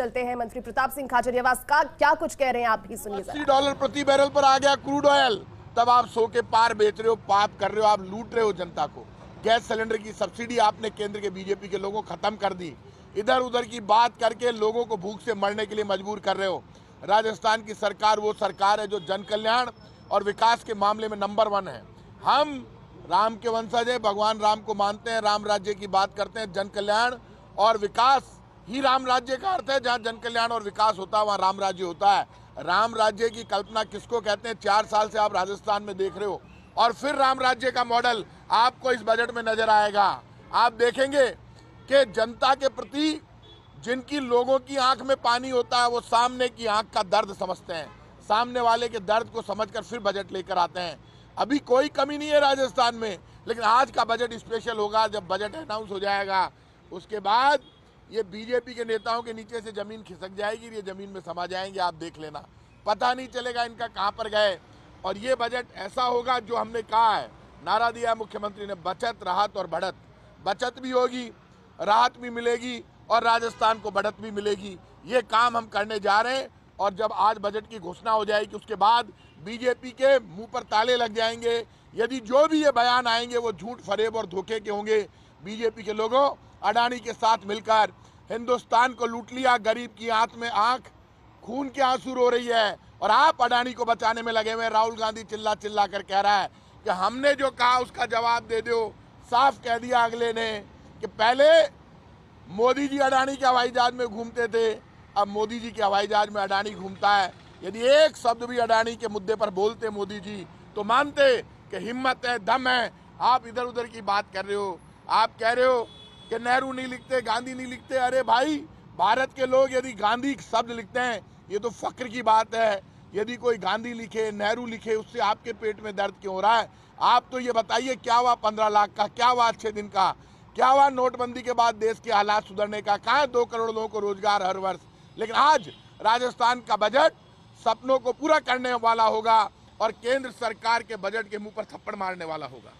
चलते हैं मंत्री प्रताप सिंह खाचरियावास का क्या कुछ कह रहे हैं आप भी सुनिए अस्सी डॉलर प्रति बैरल पर आ गया क्रूड ऑयल तब आप सो के पार बेच रहे हो पाप कर रहे हो आप लूट रहे हो जनता को गैस सिलेंडर की सब्सिडी आपने केंद्र के बीजेपी के लोगों खत्म कर दी इधर उधर की बात करके लोगों को भूख से मरने के लिए मजबूर कर रहे हो राजस्थान की सरकार वो सरकार है जो जन कल्याण और विकास के मामले में नंबर वन है हम राम के वंशज है भगवान राम को मानते हैं राम राज्य की बात करते हैं जन कल्याण और विकास ही राम राज्य का अर्थ है जहाँ जन कल्याण और विकास होता है वहाँ राम राज्य होता है राम राज्य की कल्पना किसको कहते हैं चार साल से आप राजस्थान में देख रहे हो और फिर राम राज्य का मॉडल आपको इस बजट में नजर आएगा आप देखेंगे कि जनता के प्रति जिनकी लोगों की आंख में पानी होता है वो सामने की आंख का दर्द समझते हैं सामने वाले के दर्द को समझकर फिर बजट लेकर आते हैं अभी कोई कमी नहीं है राजस्थान में लेकिन आज का बजट स्पेशल होगा जब बजट अनाउंस हो जाएगा उसके बाद ये बीजेपी के नेताओं के नीचे से ज़मीन खिसक जाएगी ये ज़मीन में समा जाएंगे आप देख लेना पता नहीं चलेगा इनका कहाँ पर गए और ये बजट ऐसा होगा जो हमने कहा है नारा दिया मुख्यमंत्री ने बचत राहत और बढ़त बचत भी होगी राहत भी मिलेगी और राजस्थान को बढ़त भी मिलेगी ये काम हम करने जा रहे हैं और जब आज बजट की घोषणा हो जाएगी उसके बाद बीजेपी के मुंह पर ताले लग जाएंगे यदि जो भी ये बयान आएंगे वो झूठ फरेब और धोखे के होंगे बीजेपी के लोगों अडानी के साथ मिलकर हिंदुस्तान को लूट लिया गरीब की आंख में आंख खून के आंसू रो रही है और आप अडानी को बचाने में लगे हुए राहुल गांधी चिल्ला चिल्ला कर कह रहा है कि हमने जो कहा उसका जवाब दे दो साफ कह दिया अगले ने कि पहले मोदी जी अडानी के हवाई जहाज में घूमते थे अब मोदी जी के हवाई जहाज में अडानी घूमता है यदि एक शब्द भी अडानी के मुद्दे पर बोलते मोदी जी तो मानते कि हिम्मत है दम है आप इधर उधर की बात कर रहे हो आप कह रहे हो कि नेहरू नहीं लिखते गांधी नहीं लिखते अरे भाई भारत के लोग यदि गांधी शब्द लिखते हैं ये तो फक्र की बात है यदि कोई गांधी लिखे नेहरू लिखे उससे आपके पेट में दर्द क्यों हो रहा है आप तो ये बताइए क्या हुआ पंद्रह लाख का क्या हुआ अच्छे दिन का क्या हुआ नोटबंदी के बाद देश के हालात सुधरने का कहा दो करोड़ लोगों को रोजगार हर वर्ष लेकिन आज राजस्थान का बजट सपनों को पूरा करने वाला होगा और केंद्र सरकार के बजट के मुंह पर थप्पड़ मारने वाला होगा